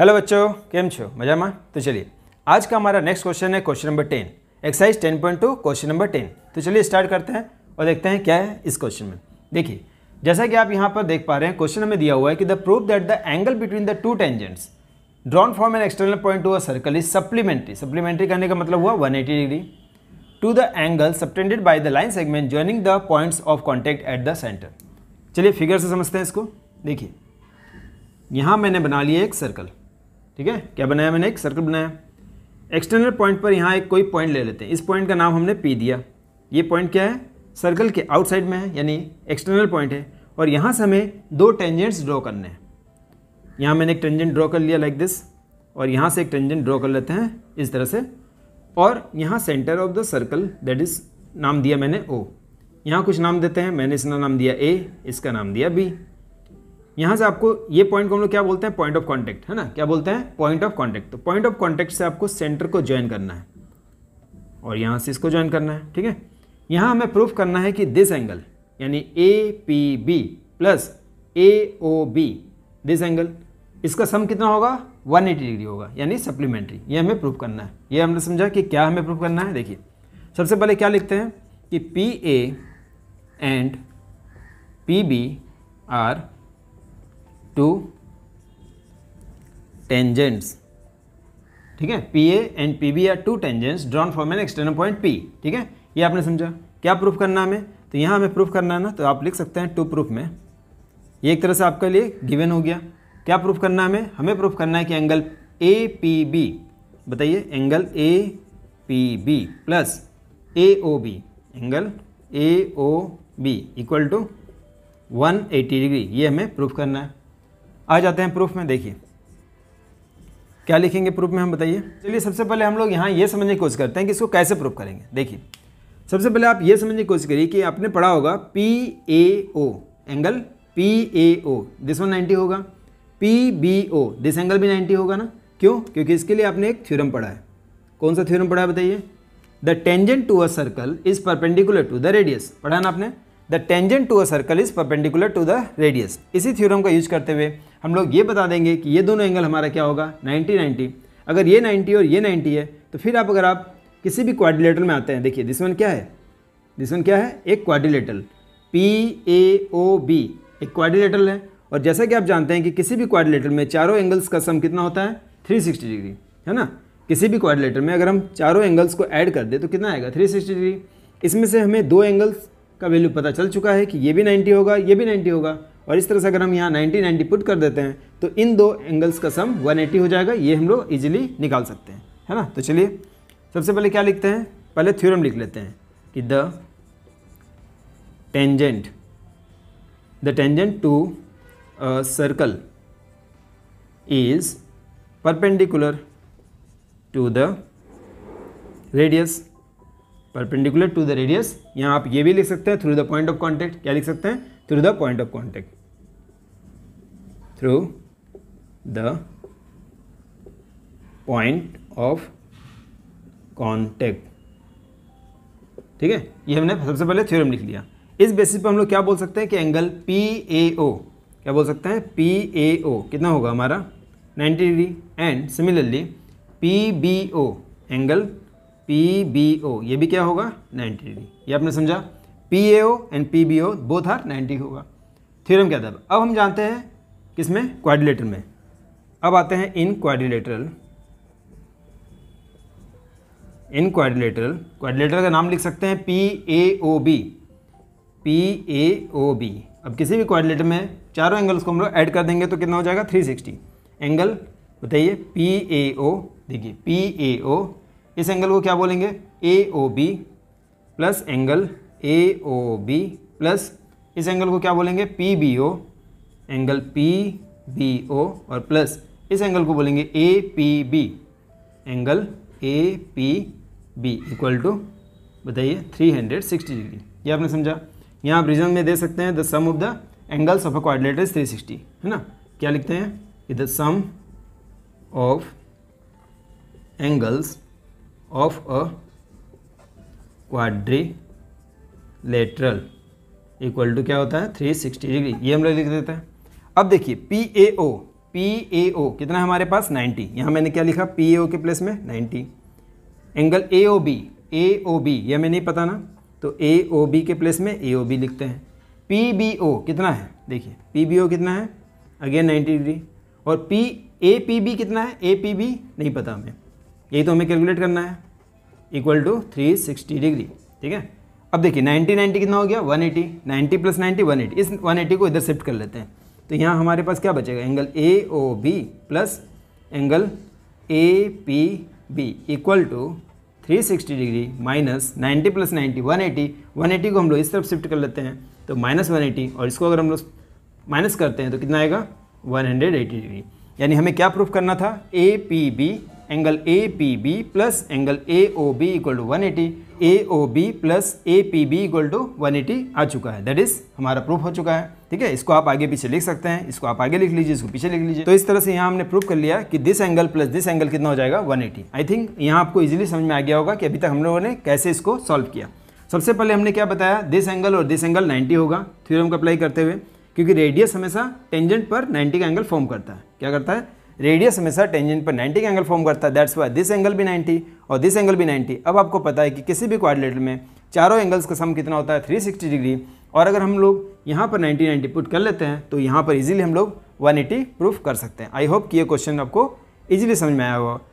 hello बच्चों केम छो मजा में तो चलिए आज का हमारा नेक्स्ट क्वेश्चन है question number ten exercise ten point two question number ten तो चलिए स्टार्ट करते हैं और देखते हैं क्या है इस क्वेश्चन में देखिए जैसा कि आप यहाँ पर देख पा रहे हैं क्वेश्चन हमें दिया हुआ है कि the proof that the angle between the two tangents drawn from an external point to a circle is supplementary supplementary करने का मतलब हुआ 180 degree to the angle subtended by the line segment joining the points of contact at the centre चलिए figure से समझते हैं इसको देखिए यहाँ मैंने बना लिया एक सर्कल ठीक है क्या बनाया मैंने एक सर्कल बनाया एक्सटर्नल पॉइंट पर यहाँ एक कोई पॉइंट ले लेते हैं इस पॉइंट का नाम हमने पी दिया ये पॉइंट क्या है सर्कल के आउटसाइड में है यानी एक्सटर्नल पॉइंट है और यहाँ से हमें दो टेंजेंट्स ड्रॉ करने हैं यहाँ मैंने एक टेंजेंट ड्रॉ कर लिया लाइक दिस और यहाँ से एक टेंजेंट ड्रॉ कर लेते हैं इस तरह से और यहाँ centre of the circle that is नाम दिया मैंने ओ यहाँ कुछ नाम देते हैं मैंने इसका नाम दिया ए इसका नाम दिया बी यहाँ से आपको ये पॉइंट को हम लोग क्या बोलते हैं पॉइंट ऑफ कॉन्टेक्ट है ना क्या बोलते हैं पॉइंट ऑफ कॉन्टेक्ट तो पॉइंट ऑफ कॉन्टेक्ट से आपको सेंटर को ज्वाइन करना है और यहाँ से इसको ज्वाइन करना है ठीक है यहाँ हमें प्रूफ करना है कि दिस एंगल यानी A P B plus A O B this angle इसका सम कितना होगा 180 डिग्री होगा यानी सप्लीमेंट्री ये हमें प्रूफ करना है ये हमने समझा कि क्या हमें प्रूफ करना है देखिए सबसे पहले क्या लिखते हैं कि P A and P B are two tangents ठीक है P A and P B are two tangents drawn from an external point P ठीक है ये आपने समझा क्या प्रूफ करना हमें तो यहाँ हमें प्रूफ करना है ना तो आप लिख सकते हैं टू प्रूफ में ये एक तरह से आपके लिए गिवन हो गया क्या प्रूफ करना है हमें हमें प्रूफ करना है कि एंगल ए पी बी बताइए angle A P B plus A O B angle A O B equal to 180 degree ये हमें प्रूफ करना है आ जाते हैं प्रूफ में देखिए क्या लिखेंगे प्रूफ में हम बताइए चलिए सबसे पहले हम लोग यहाँ ये समझने की कोशिश करते हैं कि इसको कैसे प्रूफ करेंगे देखिए सबसे पहले आप ये समझने की कोशिश करिए कि आपने पढ़ा होगा P A O angle P A O this one ninety होगा P B O this angle भी नाइन्टी होगा ना क्यों क्योंकि इसके लिए आपने एक थ्योरम पढ़ा है कौन सा थ्योरम पढ़ा है बताइए the tangent to a circle is perpendicular to the radius पढ़ा ना आपने the tangent to a circle is perpendicular to the radius इसी थ्योरम का यूज करते हुए हम लोग ये बता देंगे कि ये दोनों एंगल हमारा क्या होगा 90 90 अगर ये 90 और ये 90 है तो फिर आप अगर आप किसी भी क्वाड्रिलेटरल में आते हैं देखिए दिस वन क्या है दिस वन क्या है एक quadrilateral P A O B एक क्वाड्रिलेटरल है और जैसा कि आप जानते हैं कि किसी भी क्वारिलेटर में चारों एंगल्स का सम कितना होता है सिक्सटी डिग्री है ना किसी भी क्वारिलेटर में अगर हम चारों एंगल्स को ऐड कर दें तो कितना आएगा सिक्सटी डिग्री इसमें से हमें दो एंगल्स का वैल्यू पता चल चुका है कि ये भी 90 होगा ये भी 90 होगा और इस तरह से अगर हम यहाँ 90 90 पुट कर देते हैं तो इन दो एंगल्स का सम 180 हो जाएगा ये हम लोग ईजिली निकाल सकते हैं है ना तो चलिए सबसे पहले क्या लिखते हैं पहले थ्योरम लिख लेते हैं कि the tangent the tangent to circle is perpendicular to the radius perpendicular to the radius यहाँ आप ये भी लिख सकते हैं through the point of contact क्या लिख सकते हैं through the point of contact through the point of contact ठीक है ये हमने सबसे पहले थ्योरम लिख लिया इस बेसिस पर हम लोग क्या बोल सकते हैं कि एंगल पी ए ओ क्या बोल सकते हैं पी ए ओ कितना होगा हमारा 90 degree and similarly P B O angle P B O ये भी क्या होगा 90 डिग्री ये आपने समझा P A O and P B O both are 90 होगा थ्योरम क्या था अब हम जानते हैं किसमें में क्वाड्रिलेटर में अब आते हैं in quadrilateral in quadrilateral quadrilateral का नाम लिख सकते हैं P A O B P A O B अब किसी भी क्वाड्रिलेटर में चारों एंगल्स को हम लोग ऐड कर देंगे तो कितना हो जाएगा 360 एंगल बताइए पी ए ओ देखिए पी ए ओ इस एंगल को क्या बोलेंगे A O B plus angle A O B plus इस एंगल को क्या बोलेंगे P B O angle P B O और प्लस इस एंगल को बोलेंगे A P B angle A P B equal to बताइए 360 डिग्री ये आपने समझा यहाँ आप रीजन में दे सकते हैं the sum of the angles of a quadrilateral is 360 है ना क्या लिखते हैं the sum of angles of a quadrilateral equal to क्या होता है 360 डिग्री ये हम लोग लिख देते हैं अब देखिए P A O P A ओ कितना है हमारे पास 90 यहाँ मैंने क्या लिखा पी ए ओ के प्लेस में 90 angle A O B A O B यह हमें नहीं पता ना तो ए ओ बी के प्लेस में ए ओ बी लिखते हैं पी बी ओ कितना है देखिए पी बी ओ कितना है अगेन 90 डिग्री और पी ए पी बी कितना है ए पी बी नहीं पता हमें यही तो हमें कैलकुलेट करना है equal to three sixty degree ठीक है अब देखिए नाइन्टी नाइन्टी कितना हो गया one eighty ninety plus ninety one eighty इस वन एटी को इधर शिफ्ट कर लेते हैं तो यहाँ हमारे पास क्या बचेगा angle A O B plus angle A P B equal to three sixty degree minus ninety plus ninety one eighty one eighty को हम लोग इस तरफ शिफ्ट कर लेते हैं तो माइनस वन एटी और इसको अगर हम लोग माइनस करते हैं तो कितना आएगा वन हंड्रेड एटी डिग्री यानी हमें क्या प्रूफ करना था A P B angle A P B plus angle A O B equal to one eighty A O B plus A P B equal to one eighty आ चुका है that is हमारा proof हो चुका है ठीक है इसको आप आगे पीछे लिख सकते हैं इसको आप आगे लिख लीजिए इसको पीछे लिख लीजिए तो इस तरह से यहाँ हमने प्रूफ कर लिया कि this angle plus this angle कितना हो जाएगा वन एटी आई थिंक यहाँ आपको इजिली समझ में आ गया होगा कि अभी तक हम लोगों ने कैसे इसको सॉल्व किया सबसे पहले हमने क्या बताया दिस एंगल और दिस एंगल नाइन्टी होगा थ्योरम को अप्लाई करते हुए क्योंकि रेडियस हमेशा टेंजेंट पर नाइन्टी का एंगल फॉर्म करता है क्या करता है रेडियस हमेशा टेंजेंट पर 90 का एंगल फॉर्म करता है दैट्स वाई दिस एंगल भी 90 और दिस एंगल भी 90 अब आपको पता है कि किसी भी क्वाड्रिलेटर में चारों एंगल्स का सम कितना होता है 360 डिग्री और अगर हम लोग यहाँ पर 90 90 पुट कर लेते हैं तो यहाँ पर इजीली हम लोग 180 प्रूफ कर सकते हैं आई होप कि ये क्वेश्चन आपको ईजिली समझ में आया होगा